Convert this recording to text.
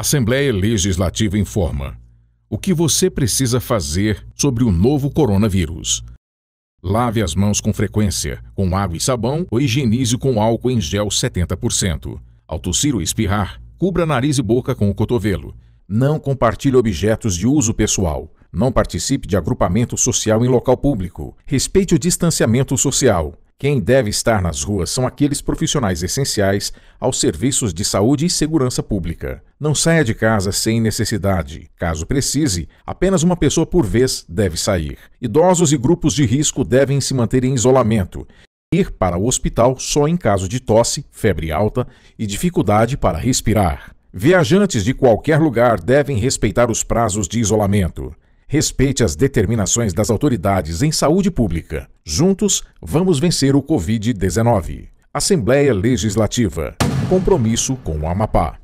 Assembleia Legislativa informa o que você precisa fazer sobre o novo coronavírus. Lave as mãos com frequência, com água e sabão ou higienize com álcool em gel 70%. Ao tossir ou espirrar, cubra nariz e boca com o cotovelo. Não compartilhe objetos de uso pessoal. Não participe de agrupamento social em local público. Respeite o distanciamento social. Quem deve estar nas ruas são aqueles profissionais essenciais aos serviços de saúde e segurança pública. Não saia de casa sem necessidade. Caso precise, apenas uma pessoa por vez deve sair. Idosos e grupos de risco devem se manter em isolamento. Ir para o hospital só em caso de tosse, febre alta e dificuldade para respirar. Viajantes de qualquer lugar devem respeitar os prazos de isolamento respeite as determinações das autoridades em saúde pública. Juntos, vamos vencer o Covid-19. Assembleia Legislativa. Compromisso com o Amapá.